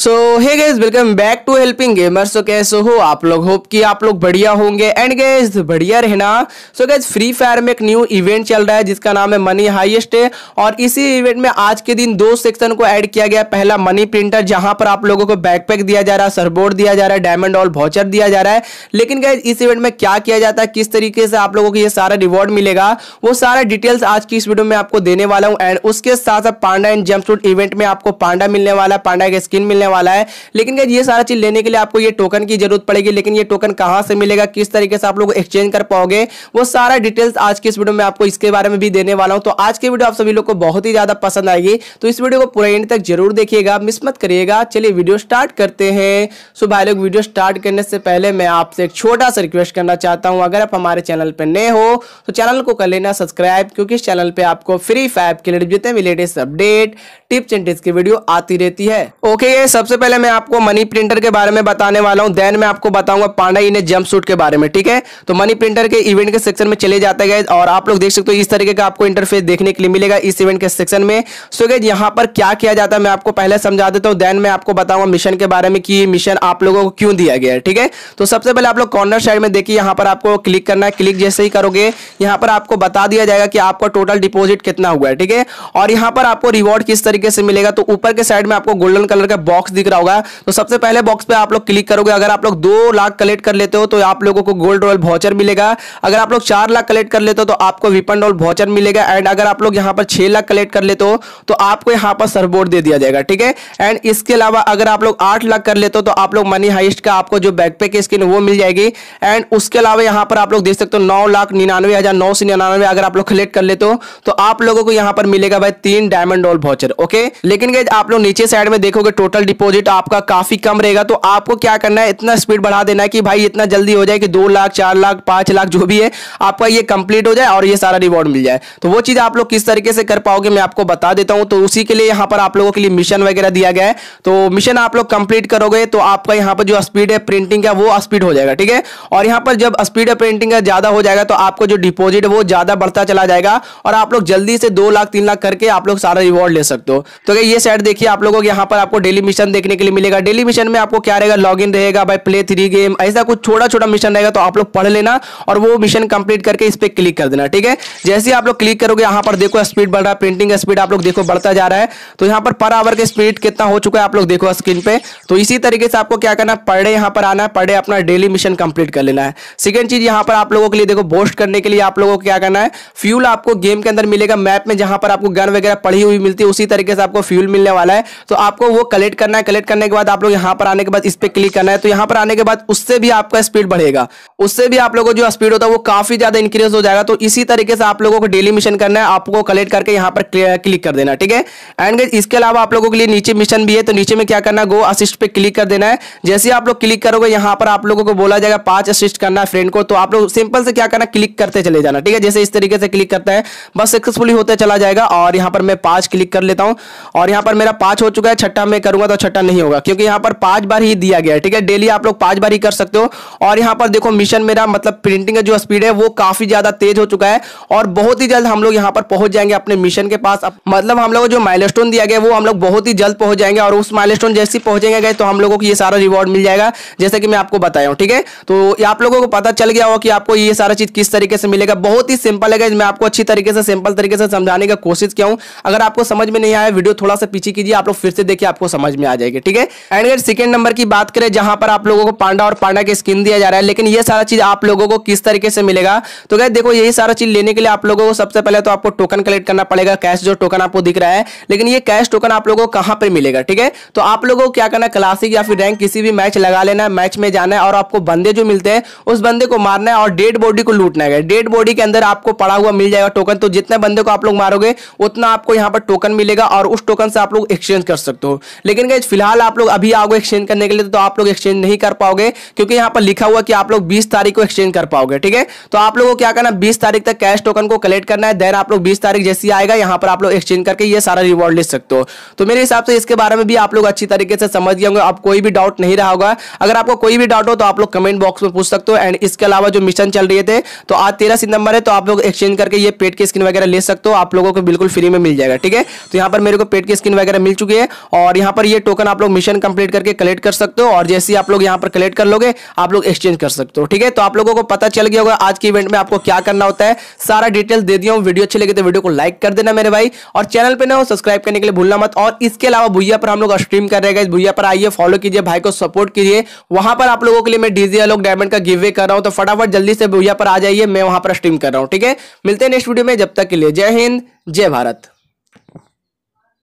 so hey guys welcome back to helping gamers so कैसे हो आप लोग होप कि आप लोग बढ़िया होंगे एंड गेज बढ़िया रहना सो गैज फ्री फायर में एक न्यू इवेंट चल रहा है जिसका नाम है मनी हाइएस्ट है और इसी इवेंट में आज के दिन दो सेक्शन को ऐड किया गया पहला मनी प्रिंटर जहां पर आप लोगों को बैकपैक दिया जा रहा है सरबोर्ड दिया जा रहा है डायमंड ऑल भाउचर दिया जा रहा है लेकिन गैज इस इवेंट में क्या किया जाता है किस तरीके से आप लोगों को ये सारा रिवॉर्ड मिलेगा वो सारा डिटेल्स आज की इस वीडियो में आपको देने वाला हूँ एंड उसके साथ साथ पांडा एंड जम्प इवेंट में आपको पांडा मिलने वाला है पांडा का स्किन मिलने वाला है लेकिन ये सारा चीज लेने के लिए आपको ये टोकन की जरूरत पड़ेगी लेकिन ये टोकन कहां से मिलेगा किस तरीके से आप लोग एक्सचेंज कर पाओगे वो सारा डिटेल्स आज के इस वीडियो में आपको इसके बारे में भी देने वाला हूं तो आज की वीडियो आप सभी लोग को बहुत ही ज्यादा पसंद आएगी तो इस वीडियो को पूरा एंड तक जरूर देखिएगा मिस मत करिएगा चलिए वीडियो स्टार्ट करते हैं सो भाई लोग वीडियो स्टार्ट करने से पहले मैं आपसे एक छोटा सा रिक्वेस्ट करना चाहता हूँ अगर आप हमारे चैनल पर नए हो तो चैनल को कर लेना सब्सक्राइब क्योंकि इस चैनल पर आपको फ्री फायर के लिए जितने भी latest update tips and tips की वीडियो आती रहती है ओके सबसे पहले मैं आपको मनी प्रिंटर के बारे में बताने वाला हूं देन मैं आपको बताऊंगा पांडा इन्हें जंप सूट के बारे में ठीक है तो मनी प्रिंटर के इवेंट के सेक्शन में चले जाते गए और आप लोग देख सकते हो इस तरीके का आपको इंटरफेस देखने के लिए मिलेगा इस इवेंट के सेक्शन में सो गए यहाँ पर क्या किया जाता है मैं आपको पहले समझा देता हूँ देन मैं आपको बताऊंगा मिशन के बारे में कि मिशन आप लोगों को क्यों दिया गया है ठीक है तो सबसे पहले आप लोग कॉर्नर साइड में देखिए यहाँ पर आपको क्लिक करना है क्लिक जैसे ही करोगे यहाँ पर आपको बता दिया जाएगा कि आपका टोटल डिपोजिट कितना हुआ है ठीक है और यहाँ पर आपको रिवॉर्ड किस तरीके से मिलेगा तो ऊपर के साइड में आपको गोल्डन कलर का बॉक्स बॉक्स दिख रहा होगा तो सबसे पहले बॉक्स पे आप लोग क्लिक करोगे अगर आप लोग दो लाख कलेक्ट कर लेते हो तो आप लोगों को गोल्ड रॉयल वॉचर मिलेगा अगर आप लोग चार लाख कलेक्ट कर लेते हो तो आपको विपन रॉयल वॉचर मिलेगा एंड अगर आप लोग यहाँ पर छह लाख कलेक्ट कर लेते हो तो आपको यहाँ पर सरबोर्ड दे दिया जाएगा ठीक है एंड इसके अलावा अगर आप लोग आठ लाख कर लेते हो तो आप लोग मनी हाइस्ट का आपको जो बैकपे की स्किन वो मिल जाएगी एंड उसके अलावा यहाँ पर आप लोग देख सकते हो नौ लाख निन्यानवे हजार नौ सौ निन्यानवे अगर आप लोग कलेक्ट कर लेते हो तो आप लोगों को यहाँ पर मिलेगा भाई तीन डायमंड डॉल वॉचर ओके लेकिन आप लोग नीचे साइड में देखोगे टोटल डिपॉजिट आपका काफी कम रहेगा तो आपको क्या करना है इतना स्पीड बढ़ा देना है कि भाई इतना जल्दी हो जाए कि दो लाख चार लाख पांच लाख जो भी है आपका ये कंप्लीट हो जाए और ये सारा रिवॉर्ड मिल जाए तो वो चीज आप लोग किस तरीके से कर पाओगे मैं आपको बता देता हूं तो उसी के लिए यहां पर आप लोगों के लिए मिशन वगैरह दिया गया है तो मिशन आप लोग कंप्लीट करोगे तो आपका यहाँ पर जो स्पीड है प्रिंटिंग का वो स्पीड हो जाएगा ठीक है और यहाँ पर जब स्पीड ऑफ प्रिंटिंग का ज्यादा हो जाएगा तो आपको जो डिपोजिट है वो ज्यादा बढ़ता चला जाएगा और आप लोग जल्दी से दो लाख तीन लाख करके आप लोग सारा रिवॉर्ड ले सकते हो तो ये सेट देखिए आप लोगों के यहाँ पर आपको डेली मिशन मिशन देखने के लिए मिलेगा डेली मिशन में आपको क्या रहेगा लॉग रहेगा बाय प्ले थ्री गेम ऐसा कुछ छोटा छोटा मिशन रहेगा तो आप लोग पढ़ लेना और वो मिशन कंप्लीट करके इस पर क्लिक कर देना ठीक है जैसे आप लोग क्लिक करोगे यहाँ पर देखो स्पीड बढ़ रहा है प्रिंटिंग स्पीड आप लोग देखो बढ़ता जा रहा है तो यहाँ पर पर आवर के स्पीड कितना हो चुका है आप लोग देखो स्क्रीन पे तो इसी तरीके से आपको क्या करना है पर डे यहाँ पर आना है पर डे अपना डेली मिशन कंप्लीट कर लेना है सेकेंड चीज यहाँ पर आप लोगों के लिए देखो बोस्ट करने के लिए आप लोगों को क्या करना है फ्यूल आपको गेम के अंदर मिलेगा मैप में जहां पर आपको गन वगैरह पड़ी हुई मिलती है उसी तरीके से आपको फ्यूल मिलने वाला है तो आपको वो कलेक्ट करना है कलेक्ट करने के बाद आप लोग यहाँ पर आने के बाद इस पर क्लिक करना है तो यहाँ पर आने के बाद उससे भी आपका स्पीड बढ़ेगा उससे भी आप लोगों को जो स्पीड होता है वो काफी ज्यादा इंक्रीज हो जाएगा तो इसी तरीके से आप लोगों को डेली मिशन करना है आपको कलेक्ट करके यहाँ पर क्लिक कर देना ठीक है एंड इसके अलावा आप लोगों के लिए नीचे मिशन भी है तो नीचे में क्या करना है गो असिस्ट पर क्लिक कर देना है जैसे आप लोग क्लिक करोगे यहाँ पर आप लोगों को बोला जाएगा पांच असिस्ट करना है फ्रेंड को तो आप लोग सिंपल से क्या करना क्लिक करते चले जाना ठीक है जैसे इस तरीके से क्लिक करते हैं बस सक्सेसफुली होते चला जाएगा और यहाँ पर मैं पांच क्लिक कर लेता हूँ और यहाँ पर मेरा पांच हो चुका है छठा मैं करूंगा तो छठा नहीं होगा क्योंकि यहाँ पर पांच बार ही दिया गया है ठीक है डेली आप लोग पांच बार ही कर सकते हो और यहाँ पर देखो मिशन मेरा मतलब प्रिंटिंग का जो स्पीड है वो काफी ज्यादा तेज हो चुका है और बहुत ही जल्द हम लोग यहाँ पर पहुंच जाएंगे अपने मिशन के पास मतलब हम लोग जो माइल दिया गया वो हम लोग बहुत ही जल्द पहुंच जाएंगे और उस स्टोन जैसे पहुंचेंगे गए तो हम लोगों को ये सारा रिवॉर्ड मिल जाएगा जैसे कि मैं आपको बताया हूँ ठीक है तो आप लोगों को पता चल गया होगा कि आपको ये सारा चीज किस तरीके से मिलेगा बहुत ही सिंपल है मैं आपको अच्छी तरीके से सिंपल तरीके से समझाने का कोशिश किया हूं अगर आपको समझ में नहीं आया वीडियो थोड़ा सा पीछे कीजिए आप लोग फिर से देखिए आपको समझ में में आ जाएगी ठीक है एंड अगर सेकेंड नंबर की बात करें जहां पर आप लोगों को पांडा और पांडा के स्किन दिया जा रहा है लेकिन ये सारा चीज आप लोगों को किस तरीके से मिलेगा तो क्या देखो यही सारा चीज लेने के लिए आप लोगों को सबसे पहले तो आपको टोकन कलेक्ट करना पड़ेगा कैश जो टोकन आपको दिख रहा है लेकिन ये कैश टोकन आप लोगों को कहां पर मिलेगा ठीक है तो आप लोगों को क्या करना क्लासिक या फिर रैंक किसी भी मैच लगा लेना मैच में जाना है और आपको बंदे जो मिलते हैं उस बंदे को मारना है और डेड बॉडी को लूटना है डेड बॉडी के अंदर आपको पड़ा हुआ मिल जाएगा टोकन तो जितने बंदे को आप लोग मारोगे उतना आपको यहाँ पर टोकन मिलेगा और उस टोकन से आप लोग एक्सचेंज कर सकते हो लेकिन गाइज फिलहाल आप लोग अभी आओगे एक्सचेंज करने के लिए तो आप लोग एक्सचेंज नहीं कर पाओगे क्योंकि यहाँ पर लिखा हुआ कि आप लोग बीस तारीख को एक्सचेंज कर पाओगे ठीक है तो आप लोगों को क्या करना बीस तारीख तक कैश टोकन को कलेक्ट करना है देन आप लोग बीस तारीख जैसी आएगा यहाँ पर आप लोग एक्सचेंज करके ये सारा रिवॉर्ड ले सकते हो तो मेरे हिसाब से इसके बारे में भी आप लोग अच्छी तरीके से समझ गए होंगे आप कोई भी डाउट नहीं रहा होगा अगर आपको कोई भी डाउट हो तो आप लोग कमेंट बॉक्स में पूछ सकते हो एंड इसके अलावा जो मिशन चल रही थे तो आज तेरह सितंबर है तो आप लोग एक्सचेंज करके ये पेट की स्किन वगैरह ले सकते हो आप लोगों को बिल्कुल फ्री में मिल जाएगा ठीक है तो यहाँ पर मेरे को पेट की स्किन वगैरह मिल चुकी है और यहाँ पर ये टोकन आप लोग मिशन कंप्लीट करके कलेक्ट कर सकते हो और जैसे आप लोग यहाँ पर कलेक्ट कर लोगे आप लोग एक्सचेंज कर सकते हो ठीक है तो आप लोगों को पता चल गया होगा आज के इवेंट में आपको क्या करना होता है सारा डिटेल दे दिया हूँ वीडियो अच्छी लगी तो वीडियो को लाइक कर देना मेरे भाई और चैनल पर ना सब्सक्राइब करने के लिए भूलना मत और इसके अलावा भूया पर हम लोग स्ट्रीम कर रहेगा भूया पर आइए फॉलो कीजिए भाई को सपोर्ट कीजिए वहां पर आप लोगों के लिए मैं डीजे अलोक डायमंड का गिवे कर रहा हूँ तो फटाफट जल्दी से भूया पर आ जाइए मैं वहां पर स्ट्रीम कर रहा हूँ ठीक है मिलते हैं नेक्स्ट वीडियो में जब तक के लिए जय हिंद जय भारत